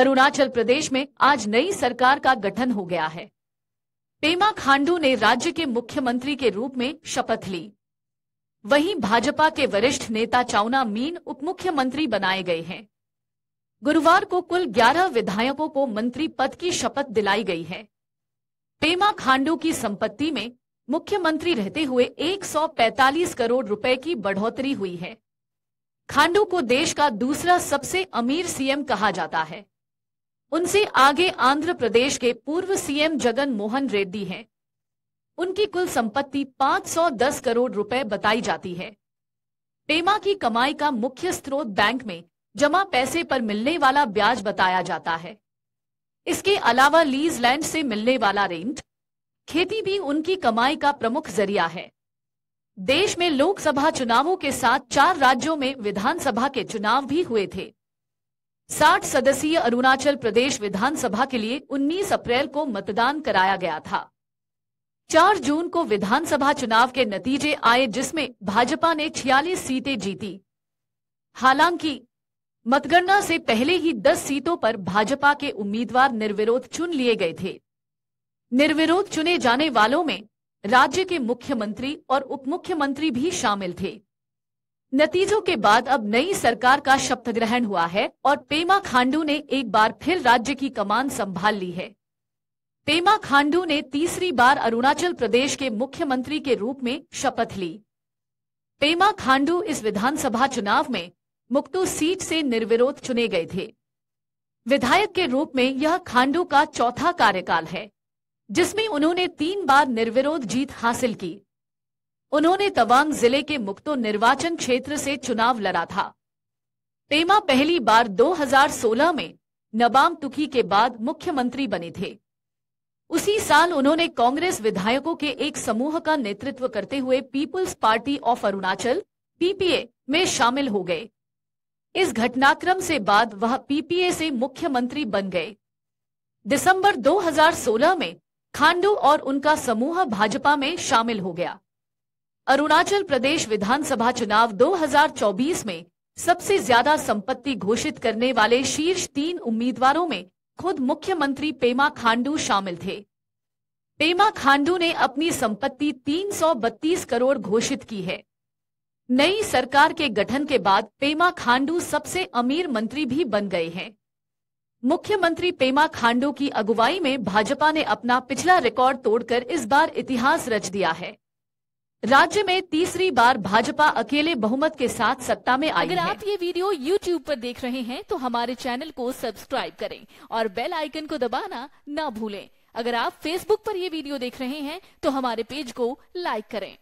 अरुणाचल प्रदेश में आज नई सरकार का गठन हो गया है पेमा खांडू ने राज्य के मुख्यमंत्री के रूप में शपथ ली वहीं भाजपा के वरिष्ठ नेता चाउना मीन उप मुख्यमंत्री बनाए गए हैं गुरुवार को कुल 11 विधायकों को मंत्री पद की शपथ दिलाई गई है पेमा खांडू की संपत्ति में मुख्यमंत्री रहते हुए 145 करोड़ रुपए की बढ़ोतरी हुई है खांडू को देश का दूसरा सबसे अमीर सीएम कहा जाता है उनसे आगे आंध्र प्रदेश के पूर्व सीएम जगन मोहन रेड्डी हैं उनकी कुल संपत्ति 510 करोड़ रुपए बताई जाती है पेमा की कमाई का मुख्य स्रोत बैंक में जमा पैसे पर मिलने वाला ब्याज बताया जाता है इसके अलावा लीज लैंड से मिलने वाला रेंट खेती भी उनकी कमाई का प्रमुख जरिया है देश में लोकसभा चुनावों के साथ चार राज्यों में विधानसभा के चुनाव भी हुए थे साठ सदस्यीय अरुणाचल प्रदेश विधानसभा के लिए 19 अप्रैल को मतदान कराया गया था 4 जून को विधानसभा चुनाव के नतीजे आए जिसमें भाजपा ने 46 सीटें जीती हालांकि मतगणना से पहले ही 10 सीटों पर भाजपा के उम्मीदवार निर्विरोध चुन लिए गए थे निर्विरोध चुने जाने वालों में राज्य के मुख्यमंत्री और उपमुख्यमंत्री भी शामिल थे नतीजों के बाद अब नई सरकार का शपथ ग्रहण हुआ है और पेमा खांडू ने एक बार फिर राज्य की कमान संभाल ली है पेमा खांडू ने तीसरी बार अरुणाचल प्रदेश के मुख्यमंत्री के रूप में शपथ ली पेमा खांडू इस विधानसभा चुनाव में मुक्तू सीट से निर्विरोध चुने गए थे विधायक के रूप में यह खांडू का चौथा कार्यकाल है जिसमें उन्होंने तीन बार निर्विरोध जीत हासिल की उन्होंने तवांग जिले के मुक्तो निर्वाचन क्षेत्र से चुनाव लड़ा था पेमा पहली बार 2016 में नबाम तुकी के बाद मुख्यमंत्री बने थे उसी साल उन्होंने कांग्रेस विधायकों के एक समूह का नेतृत्व करते हुए people's party of Arunachal PPA में शामिल हो गए इस घटनाक्रम से बाद वह पीपीए से मुख्यमंत्री बन गए दिसंबर 2016 में खांडू और उनका समूह भाजपा में शामिल हो गया अरुणाचल प्रदेश विधानसभा चुनाव 2024 में सबसे ज्यादा संपत्ति घोषित करने वाले शीर्ष तीन उम्मीदवारों में खुद मुख्यमंत्री पेमा खांडू शामिल थे पेमा खांडू ने अपनी संपत्ति 332 करोड़ घोषित की है नई सरकार के गठन के बाद पेमा खांडू सबसे अमीर मंत्री भी बन गए हैं मुख्यमंत्री पेमा खांडू की अगुवाई में भाजपा ने अपना पिछला रिकॉर्ड तोड़कर इस बार इतिहास रच दिया है राज्य में तीसरी बार भाजपा अकेले बहुमत के साथ सत्ता में आई अगर है। आप ये वीडियो YouTube पर देख रहे हैं तो हमारे चैनल को सब्सक्राइब करें और बेल आइकन को दबाना ना भूलें अगर आप Facebook पर ये वीडियो देख रहे हैं तो हमारे पेज को लाइक करें